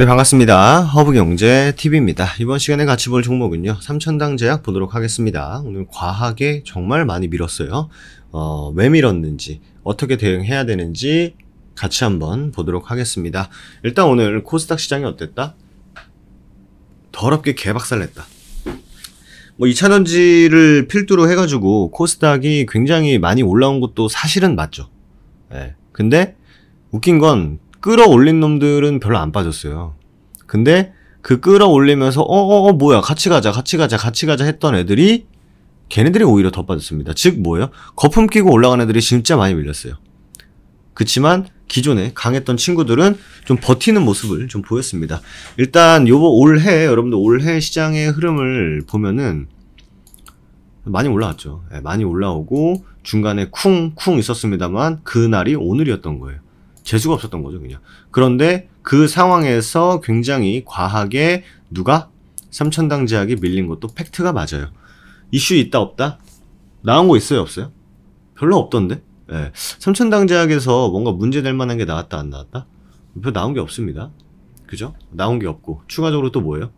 네 반갑습니다. 허브경제TV입니다. 이번 시간에 같이 볼 종목은요. 삼천당제약 보도록 하겠습니다. 오늘 과하게 정말 많이 밀었어요. 어, 왜 밀었는지 어떻게 대응해야 되는지 같이 한번 보도록 하겠습니다. 일단 오늘 코스닥 시장이 어땠다? 더럽게 개박살 냈다. 뭐 2차전지를 필두로 해가지고 코스닥이 굉장히 많이 올라온 것도 사실은 맞죠. 예. 근데 웃긴 건 끌어올린 놈들은 별로 안 빠졌어요. 근데 그 끌어올리면서 어어어 어, 어, 뭐야 같이 가자 같이 가자 같이 가자 했던 애들이 걔네들이 오히려 더 빠졌습니다. 즉 뭐예요? 거품 끼고 올라간 애들이 진짜 많이 밀렸어요. 그치만 기존에 강했던 친구들은 좀 버티는 모습을 좀 보였습니다. 일단 요번 올해 여러분들 올해 시장의 흐름을 보면은 많이 올라왔죠. 예, 많이 올라오고 중간에 쿵쿵 있었습니다만 그날이 오늘이었던 거예요. 재수가 없었던 거죠, 그냥. 그런데 그 상황에서 굉장히 과하게 누가 삼천당 제약이 밀린 것도 팩트가 맞아요. 이슈 있다 없다? 나온 거 있어요 없어요? 별로 없던데? 예. 삼천당 제약에서 뭔가 문제될 만한 게 나왔다 안 나왔다? 별 나온 게 없습니다. 그죠? 나온 게 없고 추가적으로 또 뭐예요?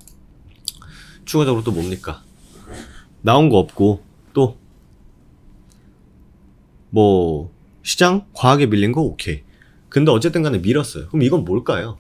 추가적으로 또 뭡니까? 나온 거 없고 또 뭐 시장 과하게 밀린 거 오케이. 근데 어쨌든 간에 밀었어요. 그럼 이건 뭘까요?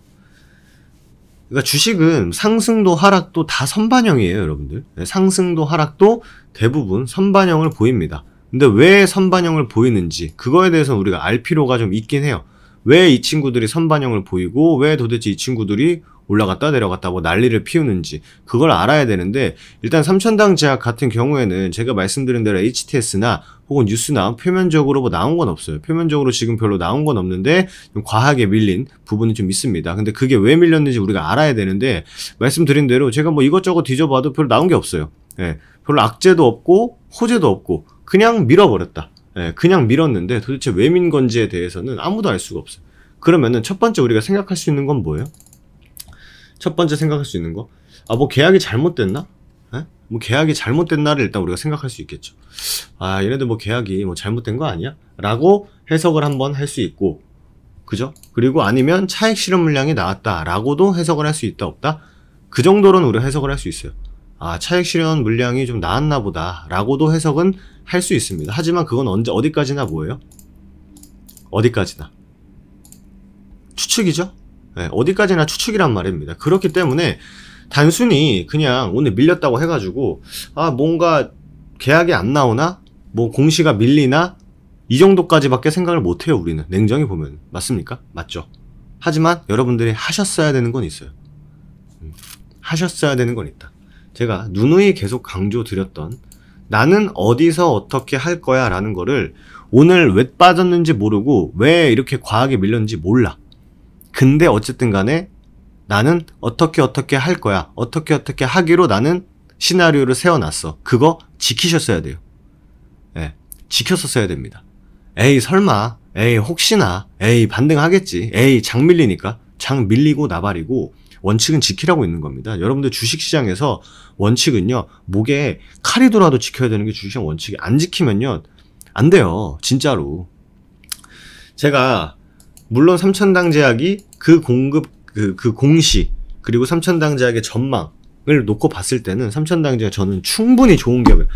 그러니까 주식은 상승도 하락도 다 선반영이에요, 여러분들. 네, 상승도 하락도 대부분 선반영을 보입니다. 근데 왜 선반영을 보이는지 그거에 대해서 우리가 알 필요가 좀 있긴 해요. 왜 이 친구들이 선반영을 보이고 왜 도대체 이 친구들이 올라갔다 내려갔다 하고 난리를 피우는지 그걸 알아야 되는데 일단 3천당 제약 같은 경우에는 제가 말씀드린 대로 HTS나 혹은 뉴스나 표면적으로 뭐 나온 건 없어요. 표면적으로 지금 별로 나온 건 없는데 과하게 밀린 부분은 좀 있습니다. 근데 그게 왜 밀렸는지 우리가 알아야 되는데 말씀드린 대로 제가 뭐 이것저것 뒤져봐도 별로 나온 게 없어요. 예, 별로 악재도 없고 호재도 없고 그냥 밀어버렸다. 예, 그냥 밀었는데 도대체 왜 민 건지에 대해서는 아무도 알 수가 없어요. 그러면은 첫 번째 우리가 생각할 수 있는 건 뭐예요? 첫 번째 생각할 수 있는 거. 아, 뭐 계약이 잘못됐나? 에? 뭐 계약이 잘못됐나를 일단 우리가 생각할 수 있겠죠. 아, 얘네들 뭐 계약이 뭐 잘못된 거 아니야? 라고 해석을 한번 할 수 있고, 그죠? 그리고 아니면 차액 실현 물량이 나왔다라고도 해석을 할 수 있다 없다. 그 정도로는 우리가 해석을 할 수 있어요. 아, 차액 실현 물량이 좀 나왔나 보다라고도 해석은 할 수 있습니다. 하지만 그건 언제 어디까지나 뭐예요? 어디까지나 추측이죠. 네, 어디까지나 추측이란 말입니다. 그렇기 때문에 단순히 그냥 오늘 밀렸다고 해가지고 아 뭔가 계약이 안 나오나 뭐 공시가 밀리나 이 정도까지밖에 생각을 못 해요 우리는 냉정히 보면 맞습니까? 맞죠. 하지만 여러분들이 하셨어야 되는 건 있어요. 음, 하셨어야 되는 건 있다. 제가 누누이 계속 강조드렸던 나는 어디서 어떻게 할 거야 라는 거를 오늘 왜 빠졌는지 모르고 왜 이렇게 과하게 밀렸는지 몰라. 근데 어쨌든 간에 나는 어떻게 어떻게 할 거야. 어떻게 어떻게 하기로 나는 시나리오를 세워놨어. 그거 지키셨어야 돼요. 예. 지켰었어야 됩니다. 에이, 설마. 에이, 혹시나. 에이, 반등하겠지. 에이, 장 밀리니까. 장 밀리고 나발이고 원칙은 지키라고 있는 겁니다. 여러분들 주식시장에서 원칙은요. 목에 칼이 돌아도 지켜야 되는 게 주식시장 원칙이 안 지키면요. 안 돼요. 진짜로. 제가 물론 삼천당 제약이 그 공급 그, 그 공시 그리고 삼천당 제약의 전망을 놓고 봤을 때는 삼천당 제약 저는 충분히 좋은 기업이에요.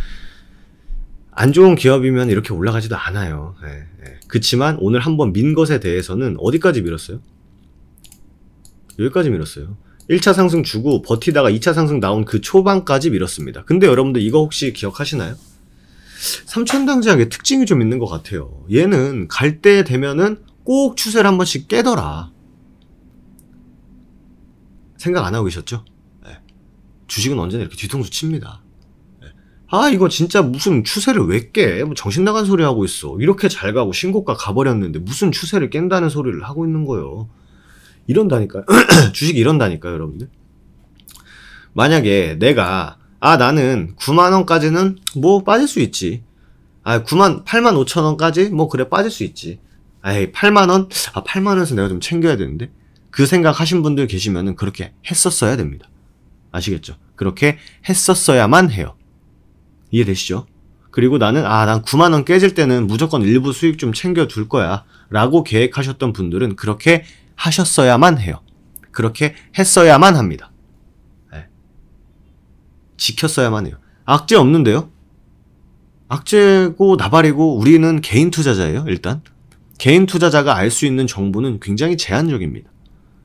안 좋은 기업이면 이렇게 올라가지도 않아요. 예, 예. 그치만 오늘 한번 민 것에 대해서는 어디까지 밀었어요? 여기까지 밀었어요. 1차 상승 주고 버티다가 2차 상승 나온 그 초반까지 밀었습니다. 근데 여러분들 이거 혹시 기억하시나요? 삼천당제약의 특징이 좀 있는 것 같아요. 얘는 갈 때 되면은 꼭 추세를 한 번씩 깨더라. 생각 안 하고 계셨죠? 네. 주식은 언제나 이렇게 뒤통수 칩니다. 네. 아, 이거 진짜 무슨 추세를 왜 깨? 뭐 정신 나간 소리 하고 있어. 이렇게 잘 가고 신고가 가버렸는데 무슨 추세를 깬다는 소리를 하고 있는 거예요. 이런다니까요. 주식이 런다니까요 여러분들. 만약에 내가, 아, 나는 9만원까지는 뭐 빠질 수 있지. 아, 9만, 8만 5천원까지 뭐 그래 빠질 수 있지. 에이 8만원? 아 8만원에서 내가 좀 챙겨야 되는데 그 생각 하신 분들 계시면 은 그렇게 했었어야 됩니다 아시겠죠? 그렇게 했었어야만 해요 이해되시죠? 그리고 나는 아 난 9만원 깨질 때는 무조건 일부 수익 좀 챙겨둘 거야 라고 계획하셨던 분들은 그렇게 하셨어야만 해요 그렇게 했어야만 합니다 네. 지켰어야만 해요 악재 없는데요? 악재고 나발이고 우리는 개인 투자자예요 일단 개인 투자자가 알 수 있는 정보는 굉장히 제한적입니다.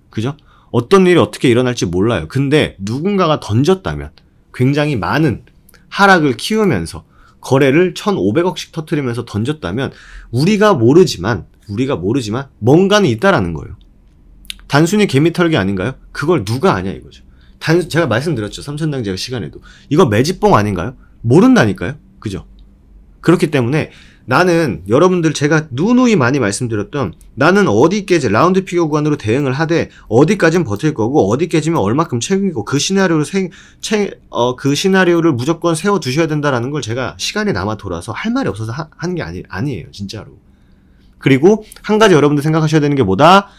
그죠? 어떤 일이 어떻게 일어날지 몰라요. 근데 누군가가 던졌다면 굉장히 많은 하락을 키우면서 거래를 1,500억씩 터트리면서 던졌다면 우리가 모르지만 우리가 모르지만 뭔가는 있다라는 거예요. 단순히 개미털기 아닌가요? 그걸 누가 아냐 이거죠. 단 제가 말씀드렸죠. 삼천당제가 시간에도 이거 매집봉 아닌가요? 모른다니까요. 그죠? 그렇기 때문에 나는 여러분들 제가 누누이 많이 말씀드렸던 나는 어디 깨지 라운드 피겨 구간으로 대응을 하되 어디까진 버틸 거고 어디 깨지면 얼마큼 책임이고 그 시나리오를 생, 체, 어, 그 시나리오를 무조건 세워 두셔야 된다라는 걸 제가 시간이 남아 돌아서 할 말이 없어서 한 게 아니 아니에요 진짜로 그리고 한 가지 여러분들 생각하셔야 되는 게 뭐다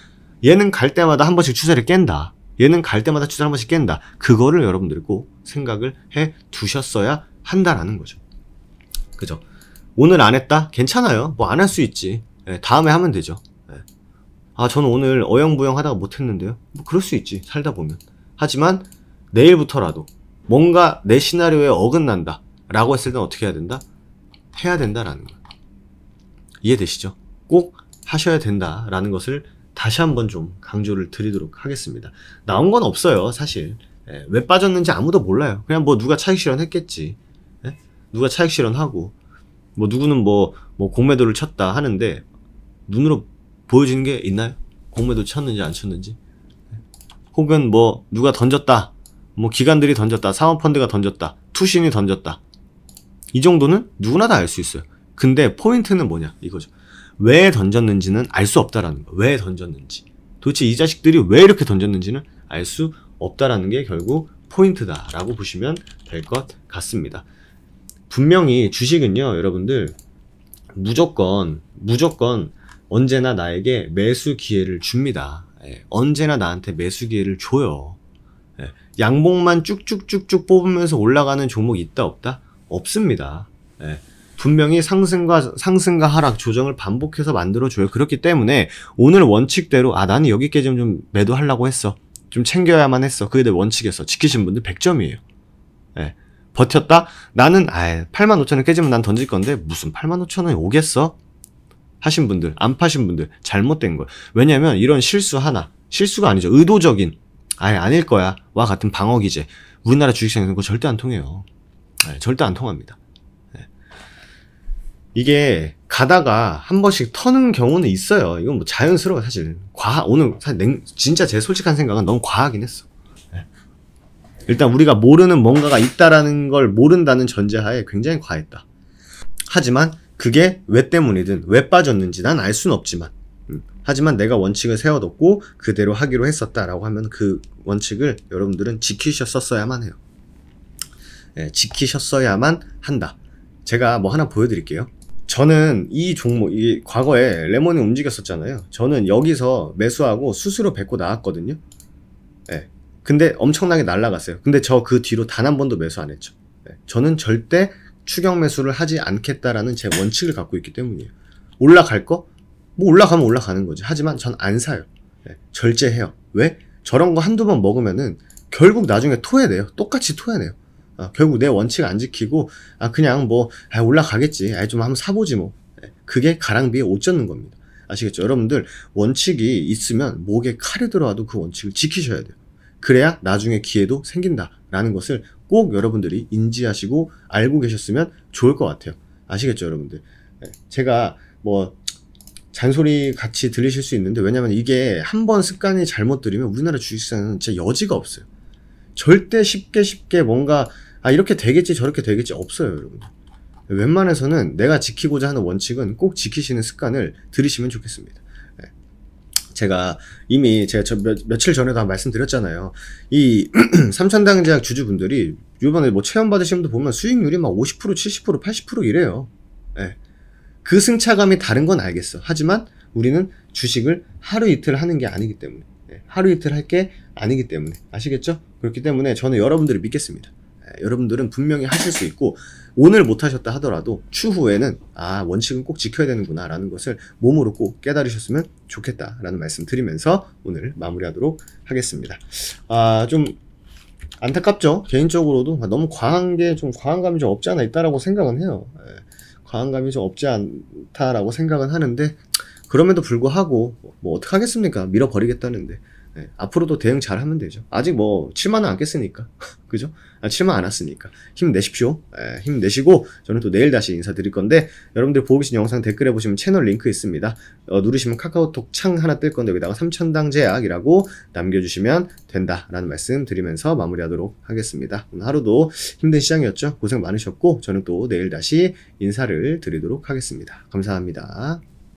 얘는 갈 때마다 한 번씩 추세를 깬다 얘는 갈 때마다 추세를 한 번씩 깬다 그거를 여러분들이 꼭 생각을 해 두셨어야 한다라는 거죠 그죠 오늘 안 했다? 괜찮아요. 뭐 안 할 수 있지. 예, 다음에 하면 되죠. 예. 아, 저는 오늘 어영부영 하다가 못했는데요. 뭐 그럴 수 있지. 살다 보면. 하지만 내일부터라도 뭔가 내 시나리오에 어긋난다. 라고 했을 땐 어떻게 해야 된다? 해야 된다라는 거. 이해되시죠? 꼭 하셔야 된다라는 것을 다시 한번 좀 강조를 드리도록 하겠습니다. 나온 건 없어요, 사실. 예, 왜 빠졌는지 아무도 몰라요. 그냥 뭐 누가 차익 실현했겠지. 예? 누가 차익 실현하고 뭐 누구는 뭐, 뭐 공매도를 쳤다 하는데 눈으로 보여지는 게 있나요? 공매도 쳤는지 안 쳤는지 혹은 뭐 누가 던졌다 뭐 기관들이 던졌다 사모펀드가 던졌다 투신이 던졌다 이 정도는 누구나 다 알 수 있어요 근데 포인트는 뭐냐 이거죠 왜 던졌는지는 알 수 없다라는 거왜 던졌는지 도대체 이 자식들이 왜 이렇게 던졌는지는 알 수 없다라는 게 결국 포인트다라고 보시면 될 것 같습니다 분명히 주식은요 여러분들 무조건 무조건 언제나 나에게 매수 기회를 줍니다 예, 언제나 나한테 매수 기회를 줘요 예, 양봉만 쭉쭉쭉쭉 뽑으면서 올라가는 종목 있다 없다 없습니다 예, 분명히 상승과 상승과 하락 조정을 반복해서 만들어 줘요 그렇기 때문에 오늘 원칙대로 아 나는 여기까지 좀 매도하려고 했어 좀 챙겨야만 했어 그게 내원칙이었어 지키신 분들 100점이에요 예. 버텼다? 나는 아8 0 0 0원 깨지면 난 던질 건데 무슨 8 5 0 0 0 원이 오겠어? 하신 분들 안 파신 분들 잘못된 거예요. 왜냐면 이런 실수 하나 실수가 아니죠. 의도적인 아예 아닐 거야 와 같은 방어 기제 우리나라 주식시장에서 그 절대 안 통해요. 네, 절대 안 통합니다. 네. 이게 가다가 한 번씩 터는 경우는 있어요. 이건 뭐 자연스러워 사실. 과 오늘 사실 냉, 진짜 제 솔직한 생각은 너무 과하긴 했어. 일단 우리가 모르는 뭔가가 있다라는 걸 모른다는 전제하에 굉장히 과했다. 하지만 그게 왜 때문이든 왜 빠졌는지 난알 수는 없지만 음, 하지만 내가 원칙을 세워뒀고 그대로 하기로 했었다라고 하면 그 원칙을 여러분들은 지키셨었어야만 해요. 예, 지키셨어야만 한다. 제가 뭐 하나 보여드릴게요. 저는 이 종목, 이 과거에 레몬이 움직였었잖아요. 저는 여기서 매수하고 수스로 뱉고 나왔거든요. 예, 근데 엄청나게 날라갔어요. 근데 저 그 뒤로 단 한 번도 매수 안 했죠. 네. 저는 절대 추경 매수를 하지 않겠다라는 제 원칙을 갖고 있기 때문이에요. 올라갈 거? 뭐 올라가면 올라가는 거지. 하지만 전 안 사요. 네. 절제해요. 왜? 저런 거 한두 번 먹으면은 결국 나중에 토해내요. 똑같이 토해내요. 아, 결국 내 원칙 안 지키고 아 그냥 뭐 아, 올라가겠지. 아, 좀 한번 사보지 뭐. 네. 그게 가랑비에 옷 젖는 겁니다. 아시겠죠? 여러분들 원칙이 있으면 목에 칼이 들어와도 그 원칙을 지키셔야 돼요. 그래야 나중에 기회도 생긴다라는 것을 꼭 여러분들이 인지하시고 알고 계셨으면 좋을 것 같아요. 아시겠죠, 여러분들? 네. 제가 뭐 잔소리 같이 들리실 수 있는데 왜냐면 이게 한 번 습관이 잘못 들이면 우리나라 주식시장은 진짜 여지가 없어요. 절대 쉽게 쉽게 뭔가 아 이렇게 되겠지 저렇게 되겠지 없어요, 여러분. 웬만해서는 내가 지키고자 하는 원칙은 꼭 지키시는 습관을 들이시면 좋겠습니다. 자가 이미 제가 저 며, 며칠 전에도 한 말씀드렸잖아요. 이삼천당제약 주주분들이 이번에 뭐 체험 받으신 분들 보면 수익률이 막 50%, 70%, 80% 이래요. 예. 그 승차감이 다른 건 알겠어. 하지만 우리는 주식을 하루 이틀 하는 게 아니기 때문에. 예. 하루 이틀 할 게 아니기 때문에. 아시겠죠? 그렇기 때문에 저는 여러분들을 믿겠습니다. 예. 여러분들은 분명히 하실 수 있고 오늘 못하셨다 하더라도 추후에는 아 원칙은 꼭 지켜야 되는구나 라는 것을 몸으로 꼭 깨달으셨으면 좋겠다 라는 말씀 드리면서 오늘 마무리하도록 하겠습니다 아 좀 안타깝죠 개인적으로도 너무 과한 게 좀 과한감이 좀 없지 않아 있다라고 생각은 해요 예. 과한감이 좀 없지 않다라고 생각은 하는데 그럼에도 불구하고 뭐 어떻게 하겠습니까 밀어버리겠다는데 네, 앞으로도 대응 잘 하면 되죠. 아직 뭐 7만 원안 깼으니까. 그죠? 아, 7만 안 왔으니까. 힘내십시오. 에, 예, 힘내시고 저는 또 내일 다시 인사드릴 건데 여러분들 보고 계신 영상 댓글에 보시면 채널 링크 있습니다. 어, 누르시면 카카오톡 창 하나 뜰 건데 여기다가 3천당 제약이라고 남겨주시면 된다라는 말씀 드리면서 마무리하도록 하겠습니다. 오늘 하루도 힘든 시장이었죠. 고생 많으셨고 저는 또 내일 다시 인사를 드리도록 하겠습니다. 감사합니다.